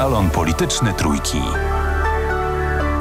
Salon Polityczny Trójki.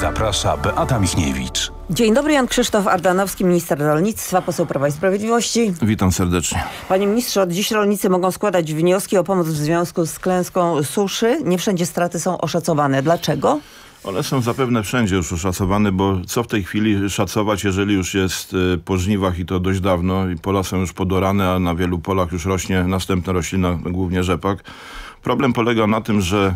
Zaprasza Beata Michniewicz. Dzień dobry, Jan Krzysztof Ardanowski, minister rolnictwa, poseł Prawa i Sprawiedliwości. Witam serdecznie. Panie ministrze, od dziś rolnicy mogą składać wnioski o pomoc w związku z klęską suszy. Nie wszędzie straty są oszacowane. Dlaczego? One są zapewne wszędzie już oszacowane, bo co w tej chwili szacować, jeżeli już jest e, po żniwach i to dość dawno i pola są już podorane, a na wielu polach już rośnie następna roślina, głównie rzepak. Problem polega na tym, że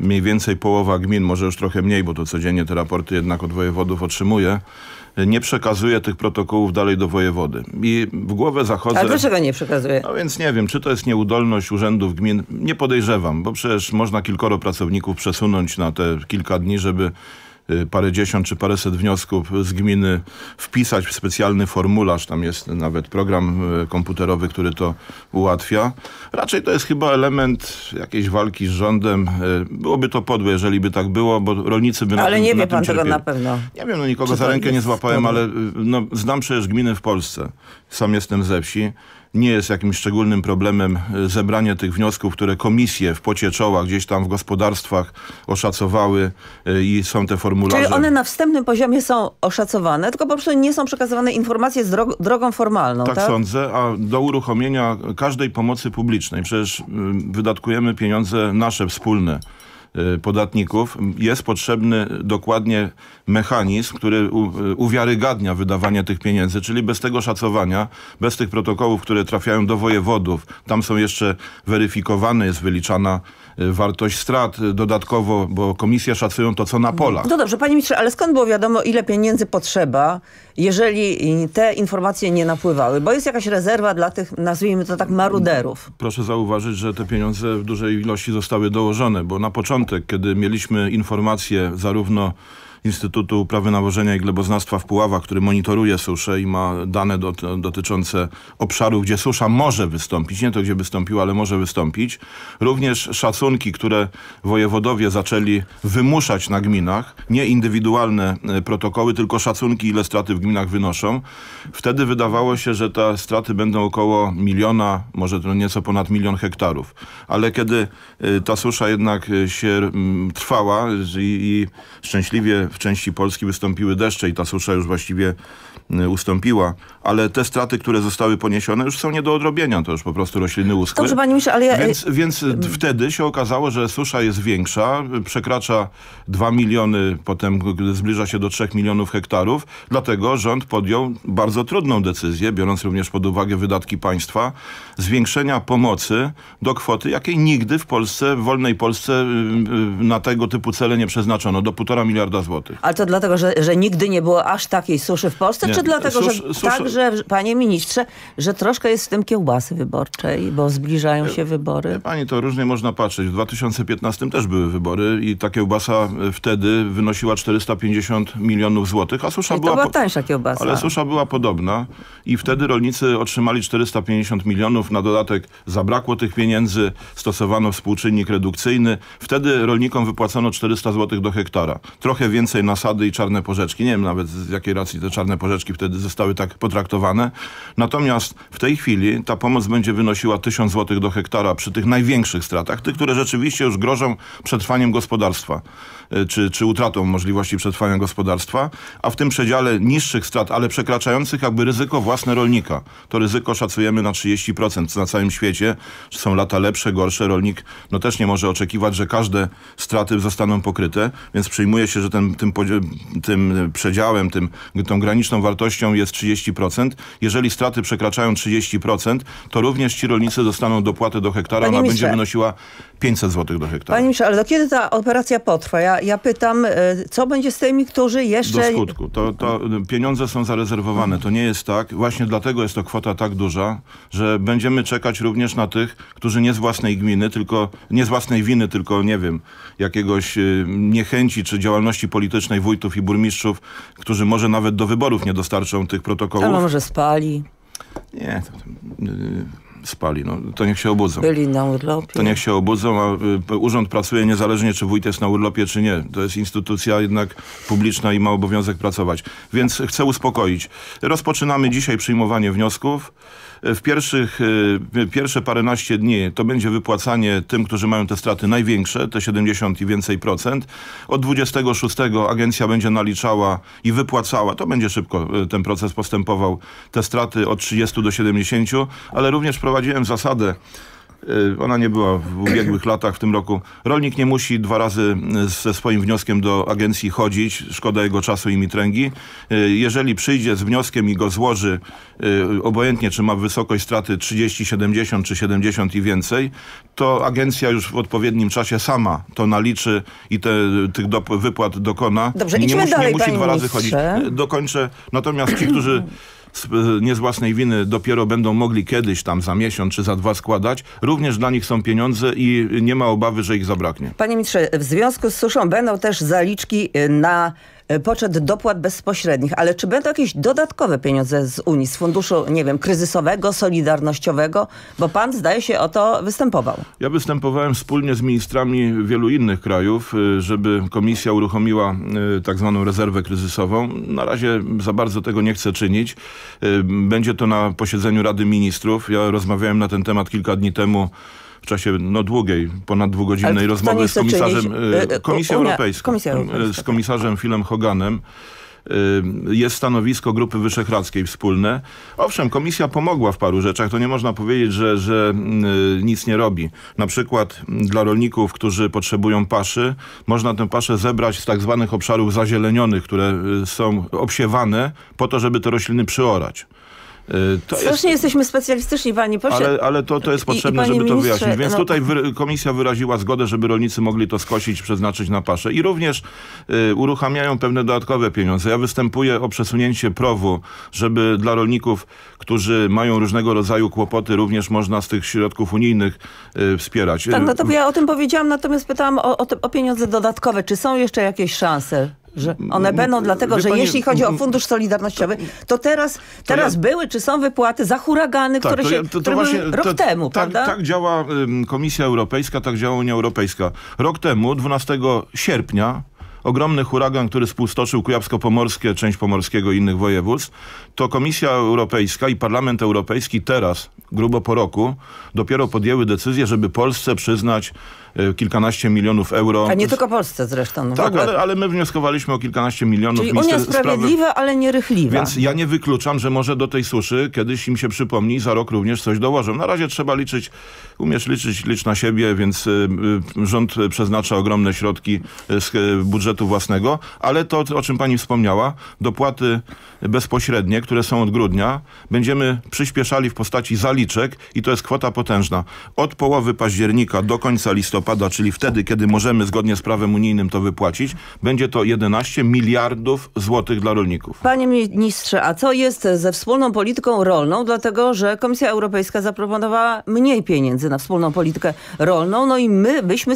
mniej więcej połowa gmin, może już trochę mniej, bo to codziennie te raporty jednak od wojewodów otrzymuje, nie przekazuje tych protokołów dalej do wojewody. I w głowę zachodzę... A dlaczego nie przekazuje? No więc nie wiem, czy to jest nieudolność urzędów gmin. Nie podejrzewam, bo przecież można kilkoro pracowników przesunąć na te kilka dni, żeby Y, Parę dziesiąt czy paręset wniosków z gminy wpisać w specjalny formularz. Tam jest nawet program y, komputerowy, który to ułatwia. Raczej to jest chyba element jakiejś walki z rządem. Y, byłoby to podłe, jeżeli by tak było, bo rolnicy by ale na Ale nie wie pan cierpieli. tego na pewno. Nie wiem, no nikogo za rękę nie złapałem, ale no, znam przecież gminy w Polsce. Sam jestem ze wsi nie jest jakimś szczególnym problemem e, zebranie tych wniosków, które komisje w pocie czoła gdzieś tam w gospodarstwach oszacowały e, i są te formularze. Czyli one na wstępnym poziomie są oszacowane, tylko po prostu nie są przekazywane informacje z drog drogą formalną, tak, tak? sądzę, a do uruchomienia każdej pomocy publicznej, przecież wydatkujemy pieniądze nasze wspólne, Y, podatników, jest potrzebny dokładnie mechanizm, który y, uwiarygadnia wydawanie tych pieniędzy, czyli bez tego szacowania, bez tych protokołów, które trafiają do wojewodów, tam są jeszcze weryfikowane, jest wyliczana y, wartość strat dodatkowo, bo komisje szacują to, co na polach. No dobrze, panie ministrze, ale skąd było wiadomo, ile pieniędzy potrzeba jeżeli te informacje nie napływały? Bo jest jakaś rezerwa dla tych, nazwijmy to tak, maruderów. Proszę zauważyć, że te pieniądze w dużej ilości zostały dołożone, bo na początek, kiedy mieliśmy informacje zarówno Instytutu Prawy Nawożenia i Gleboznawstwa w Puławach, który monitoruje suszę i ma dane dotyczące obszarów, gdzie susza może wystąpić, nie to gdzie wystąpiła, ale może wystąpić. Również szacunki, które wojewodowie zaczęli wymuszać na gminach, nie indywidualne e, protokoły, tylko szacunki, ile straty w gminach wynoszą. Wtedy wydawało się, że te straty będą około miliona, może to nieco ponad milion hektarów. Ale kiedy e, ta susza jednak e, się mm, trwała i, i szczęśliwie w części Polski wystąpiły deszcze i ta susza już właściwie y, ustąpiła, ale te straty, które zostały poniesione już są nie do odrobienia, to już po prostu rośliny uschły. Dobrze, panie myślę, ale ja... Więc, więc mm. wtedy się okazało, że susza jest większa, przekracza 2 miliony, potem zbliża się do 3 milionów hektarów, dlatego rząd podjął bardzo trudną decyzję, biorąc również pod uwagę wydatki państwa, zwiększenia pomocy do kwoty, jakiej nigdy w Polsce, w wolnej Polsce y, y, na tego typu cele nie przeznaczono, do 1,5 miliarda złotych. Ale to dlatego, że, że nigdy nie było aż takiej suszy w Polsce, nie. czy dlatego, Susz, że susza... także, panie ministrze, że troszkę jest w tym kiełbasy wyborczej, bo zbliżają się wybory? Pani, to różnie można patrzeć. W 2015 też były wybory i ta kiełbasa e, wtedy wynosiła 450 milionów złotych, a susza I była... to była po... tańsza kiełbasa. Ale susza była podobna i wtedy rolnicy otrzymali 450 milionów, na dodatek zabrakło tych pieniędzy, stosowano współczynnik redukcyjny. Wtedy rolnikom wypłacono 400 zł do hektara. Trochę więcej więcej nasady i czarne porzeczki. Nie wiem nawet z jakiej racji te czarne porzeczki wtedy zostały tak potraktowane. Natomiast w tej chwili ta pomoc będzie wynosiła 1000 zł do hektara przy tych największych stratach, tych, które rzeczywiście już grożą przetrwaniem gospodarstwa, e, czy, czy utratą możliwości przetrwania gospodarstwa, a w tym przedziale niższych strat, ale przekraczających jakby ryzyko własne rolnika. To ryzyko szacujemy na 30% na całym świecie. Są lata lepsze, gorsze. Rolnik no też nie może oczekiwać, że każde straty zostaną pokryte, więc przyjmuje się, że ten tym, tym przedziałem, tym, tą graniczną wartością jest 30%. Jeżeli straty przekraczają 30%, to również ci rolnicy dostaną dopłatę do hektara. Panie Ona będzie wynosiła 500 zł do hektara. Panie ministrze, ale do kiedy ta operacja potrwa? Ja, ja pytam, e, co będzie z tymi, którzy jeszcze... Do skutku. To, to pieniądze są zarezerwowane. To nie jest tak. Właśnie dlatego jest to kwota tak duża, że będziemy czekać również na tych, którzy nie z własnej gminy, tylko nie z własnej winy, tylko nie wiem, jakiegoś y, niechęci czy działalności politycznej politycznej wójtów i burmistrzów, którzy może nawet do wyborów nie dostarczą tych protokołów. A może spali. Nie, to, to, yy spali. No, to niech się obudzą. Byli na urlopie. To niech się obudzą, a y, urząd pracuje niezależnie, czy wójt jest na urlopie, czy nie. To jest instytucja jednak publiczna i ma obowiązek pracować. Więc chcę uspokoić. Rozpoczynamy dzisiaj przyjmowanie wniosków y, w pierwszych, y, pierwsze paręnaście dni to będzie wypłacanie tym, którzy mają te straty największe, te 70 i więcej procent. Od 26 agencja będzie naliczała i wypłacała, to będzie szybko ten proces postępował, te straty od 30 do 70, ale również wprowadziłem zasadę, y, ona nie była w ubiegłych latach, w tym roku. Rolnik nie musi dwa razy y, ze swoim wnioskiem do agencji chodzić, szkoda jego czasu i mitręgi. Y, jeżeli przyjdzie z wnioskiem i go złoży, obojętnie czy ma wysokość straty 30, 70 czy 70 i więcej, to agencja już w odpowiednim czasie sama to naliczy i te, tych do, wypłat dokona. Dobrze, nie idźmy musi, dalej, nie musi dwa razy chodzić. Dokończę. Natomiast ci, którzy E, nie z własnej winy dopiero będą mogli kiedyś tam za miesiąc czy za dwa składać, również dla nich są pieniądze i nie ma obawy, że ich zabraknie. Panie ministrze, w związku z suszą będą też zaliczki e, na E, poczet dopłat bezpośrednich, ale czy będą jakieś dodatkowe pieniądze z Unii, z funduszu, nie wiem, kryzysowego, solidarnościowego? Bo pan, zdaje się, o to występował. Ja występowałem wspólnie z ministrami wielu innych krajów, e, żeby komisja uruchomiła e, tak zwaną rezerwę kryzysową. Na razie za bardzo tego nie chcę czynić. Będzie to na posiedzeniu Rady Ministrów. Ja rozmawiałem na ten temat kilka dni temu czasie no, długiej, ponad dwugodzinnej rozmowy z komisarzem, czynić, e, e, e, Komisja Europejska, Komisja Europejska, z komisarzem Philem Hoganem, jest stanowisko Grupy Wyszehradzkiej wspólne. Owszem, komisja pomogła w paru rzeczach, to nie można powiedzieć, że, że nic nie robi. Na przykład dla rolników, którzy potrzebują paszy, można tę paszę zebrać z tak zwanych obszarów zazielenionych, które są obsiewane po to, żeby te rośliny przyorać. Y, to Słusznie jest... jesteśmy specjalistyczni, panie pośle. Ale, ale to, to jest potrzebne, I, i żeby to wyjaśnić. Więc no... tutaj wy, komisja wyraziła zgodę, żeby rolnicy mogli to skosić, przeznaczyć na paszę. I również y, uruchamiają pewne dodatkowe pieniądze. Ja występuję o przesunięcie prowu, żeby dla rolników, którzy mają różnego rodzaju kłopoty, również można z tych środków unijnych y, wspierać. Tak, no to y, ja o tym powiedziałam, natomiast pytałam o, o, te, o pieniądze dodatkowe. Czy są jeszcze jakieś szanse? Że one będą dlatego, że Pani, jeśli chodzi o Fundusz Solidarnościowy, to teraz, teraz ja, były czy są wypłaty za huragany, tak, które się to, to właśnie, rok to, temu, tak, prawda? Tak działa Komisja Europejska, tak działa Unia Europejska. Rok temu, 12 sierpnia, ogromny huragan, który spustoczył Kujawsko-Pomorskie, część Pomorskiego i innych województw, to Komisja Europejska i Parlament Europejski teraz, grubo po roku, dopiero podjęły decyzję, żeby Polsce przyznać e, kilkanaście milionów euro. A nie tylko Polsce zresztą. No tak, ale, ale, my wnioskowaliśmy o kilkanaście milionów. Czyli Unia Sprawiedliwa, sprawy, ale nierychliwa. Więc ja nie wykluczam, że może do tej suszy kiedyś im się przypomni za rok również coś dołożą. Na razie trzeba liczyć, umiesz liczyć, licz na siebie, więc e, rząd przeznacza ogromne środki e, z budżetu budżetu własnego, ale to, o czym pani wspomniała, dopłaty bezpośrednie, które są od grudnia, będziemy przyspieszali w postaci zaliczek i to jest kwota potężna. Od połowy października do końca listopada, czyli wtedy, kiedy możemy zgodnie z prawem unijnym to wypłacić, będzie to 11 miliardów złotych dla rolników. Panie ministrze, a co jest ze wspólną polityką rolną? Dlatego, że Komisja Europejska zaproponowała mniej pieniędzy na wspólną politykę rolną, no i my byśmy,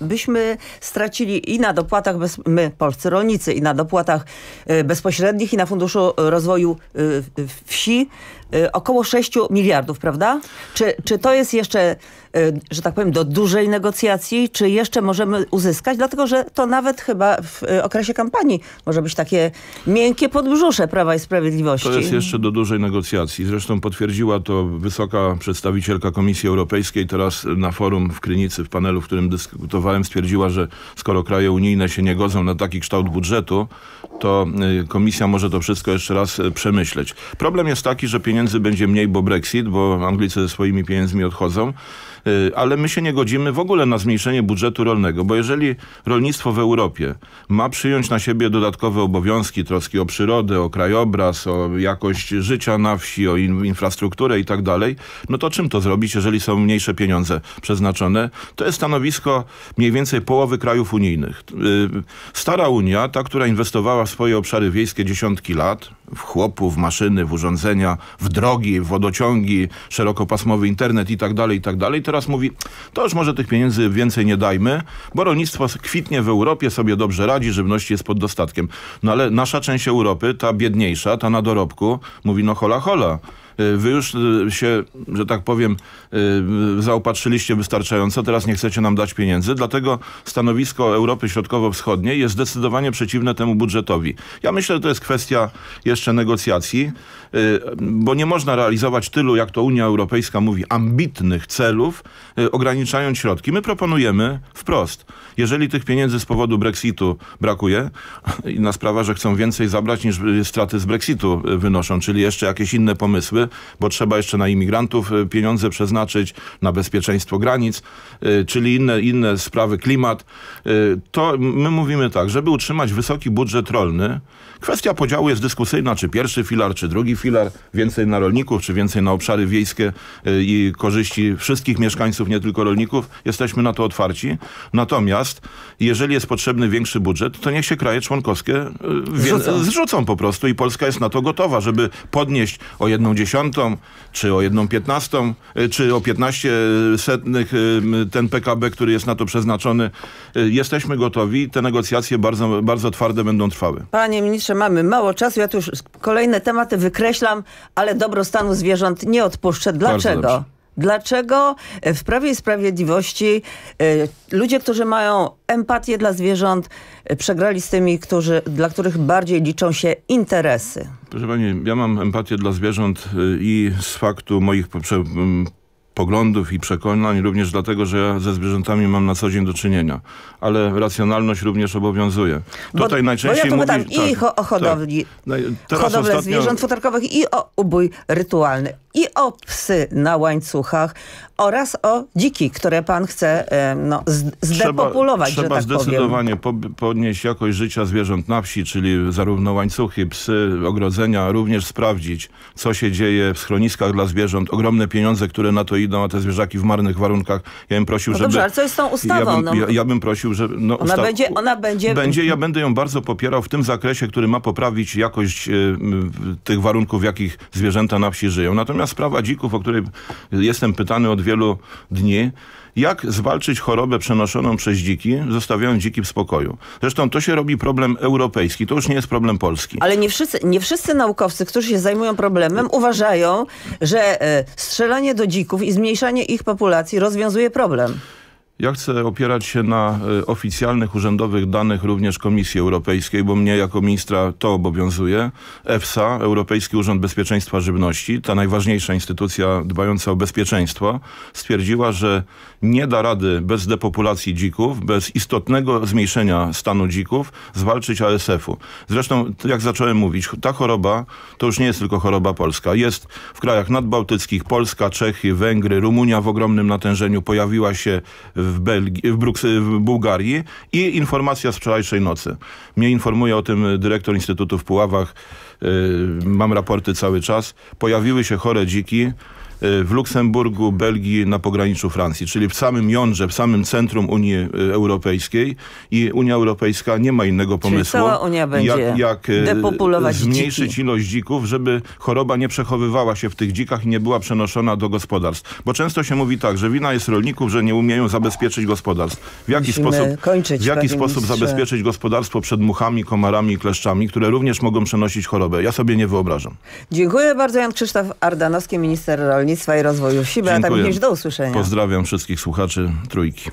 byśmy stracili i na dopłatę dopłatach, bez, my polscy rolnicy i na dopłatach y, bezpośrednich i na Funduszu Rozwoju y, y, Wsi Y, około 6 miliardów, prawda? Czy, czy to jest jeszcze, y, że tak powiem, do dużej negocjacji, czy jeszcze możemy uzyskać? Dlatego, że to nawet chyba w y, okresie kampanii może być takie miękkie podbrzusze Prawa i Sprawiedliwości. To jest jeszcze do dużej negocjacji. Zresztą potwierdziła to wysoka przedstawicielka Komisji Europejskiej teraz na forum w Krynicy, w panelu, w którym dyskutowałem, stwierdziła, że skoro kraje unijne się nie godzą na taki kształt budżetu, to komisja może to wszystko jeszcze raz przemyśleć. Problem jest taki, że pieniądze pieniędzy będzie mniej, bo Brexit, bo Anglicy ze swoimi pieniędzmi odchodzą. Y, ale my się nie godzimy w ogóle na zmniejszenie budżetu rolnego, bo jeżeli rolnictwo w Europie ma przyjąć na siebie dodatkowe obowiązki, troski o przyrodę, o krajobraz, o jakość życia na wsi, o infrastrukturę i tak dalej, no to czym to zrobić, jeżeli są mniejsze pieniądze przeznaczone? To jest stanowisko mniej więcej połowy krajów unijnych. Y, stara Unia, ta, która inwestowała w swoje obszary wiejskie dziesiątki lat, w chłopów, w maszyny, w urządzenia, w drogi, w wodociągi, szerokopasmowy internet i tak dalej, i tak dalej. Teraz mówi, to już może tych pieniędzy więcej nie dajmy, bo rolnictwo kwitnie w Europie, sobie dobrze radzi, żywność jest pod dostatkiem. No ale nasza część Europy, ta biedniejsza, ta na dorobku, mówi no hola hola, Y, wy już y, się, że tak powiem, y, zaopatrzyliście wystarczająco, teraz nie chcecie nam dać pieniędzy, dlatego stanowisko Europy Środkowo-Wschodniej jest zdecydowanie przeciwne temu budżetowi. Ja myślę, że to jest kwestia jeszcze negocjacji, bo nie można realizować tylu, jak to Unia Europejska mówi, ambitnych celów, ograniczając środki. My proponujemy wprost, jeżeli tych pieniędzy z powodu Brexitu brakuje, inna sprawa, że chcą więcej zabrać niż straty z Brexitu wynoszą, czyli jeszcze jakieś inne pomysły, bo trzeba jeszcze na imigrantów y, pieniądze przeznaczyć, na bezpieczeństwo granic, y, czyli inne, inne sprawy, klimat. Y, to my mówimy tak, żeby utrzymać wysoki budżet rolny, kwestia podziału jest dyskusyjna, czy pierwszy filar, czy drugi filar, więcej na rolników, czy więcej na obszary wiejskie i korzyści wszystkich mieszkańców, nie tylko rolników. Jesteśmy na to otwarci. Natomiast jeżeli jest potrzebny większy budżet, to niech się kraje członkowskie zrzucą po prostu i Polska jest na to gotowa, żeby podnieść o jedną dziesiątą dziesiątą, czy o jedną piętnastą, e, czy o 15 setnych e, ten PKB, który jest na to przeznaczony. E, jesteśmy gotowi. Te negocjacje bardzo, bardzo twarde będą trwały. Panie ministrze, mamy mało czasu. Ja tu już kolejne tematy wykreślam, ale dobrostanu zwierząt nie odpuszczę. Dlaczego? Dlaczego e, w Prawie i Sprawiedliwości e, ludzie, którzy mają empatię dla zwierząt, e, przegrali z tymi, którzy, dla których bardziej liczą się interesy? Proszę Pani, ja mam empatię dla zwierząt i z faktu moich poprze poglądów i przekonań, również dlatego, że ja ze zwierzętami mam na co dzień do czynienia. Ale racjonalność również obowiązuje. Bo, Tutaj najczęściej bo ja tu mówi, i tak, o tak. hodowli, tak. hodowlę ostatnio... zwierząt futerkowych i o ubój rytualny, i o psy na łańcuchach oraz o dziki, które pan chce e, no, zdepopulować, trzeba, trzeba tak zdecydowanie powiem. podnieść jakość życia zwierząt na wsi, czyli zarówno łańcuchy, psy, ogrodzenia, również sprawdzić, co się dzieje w schroniskach dla zwierząt. Ogromne pieniądze, które na to idą, a te zwierzaki w marnych warunkach. Ja bym prosił, no dobrze, żeby... ale co jest tą ustawą? Ja bym, no. ja, ja bym prosił, że... No, ona, usta... będzie, ona będzie... Będzie, ja będę ją bardzo popierał w tym zakresie, który ma poprawić jakość y, tych warunków, w jakich zwierzęta na wsi żyją. Natomiast sprawa dzików, o której jestem pytany od wielu dni, jak zwalczyć chorobę przenoszoną przez dziki, zostawiając dziki w spokoju. Zresztą to się robi problem europejski, to już nie jest problem polski. Ale nie wszyscy, nie wszyscy naukowcy, którzy się zajmują problemem, uważają, że e, strzelanie do dzików i zmniejszanie ich populacji rozwiązuje problem. Ja chcę opierać się na e, oficjalnych, urzędowych danych również Komisji Europejskiej, bo mnie jako ministra to obowiązuje. EFSA, Europejski Urząd Bezpieczeństwa Żywności, ta najważniejsza instytucja dbająca o bezpieczeństwo, stwierdziła, że nie da rady bez depopulacji dzików, bez istotnego zmniejszenia stanu dzików zwalczyć ASF-u. Zresztą, jak zacząłem mówić, ta choroba to już nie jest tylko choroba polska. Jest w krajach nadbałtyckich, Polska, Czechy, Węgry, Rumunia w ogromnym natężeniu. Pojawiła się w w, Belgii, w, Bruks- w Bułgarii i informacja z wczorajszej nocy. Mnie informuje o tym dyrektor Instytutu w Puławach, y, mam raporty cały czas. Pojawiły się chore dziki, Y, w Luksemburgu, Belgii, na pograniczu Francji, czyli w samym jądrze, w samym centrum Unii y, Europejskiej i Unia Europejska nie ma innego pomysłu, cała Unia będzie jak, jak y, depopulować zmniejszyć dziki. ilość dzików, żeby choroba nie przechowywała się w tych dzikach i nie była przenoszona do gospodarstw. Bo często się mówi tak, że wina jest rolników, że nie umieją zabezpieczyć gospodarstw. W jaki Musimy sposób, kończyć, w jaki sposób zabezpieczyć gospodarstwo przed muchami, komarami i kleszczami, które również mogą przenosić chorobę? Ja sobie nie wyobrażam. Dziękuję bardzo. Jan Krzysztof Ardanowski, minister rolnictwa. Rolnictwa i Rozwoju Wsi. Beata Dziękuję. Michniewicz, do usłyszenia. Pozdrawiam wszystkich słuchaczy Trójki.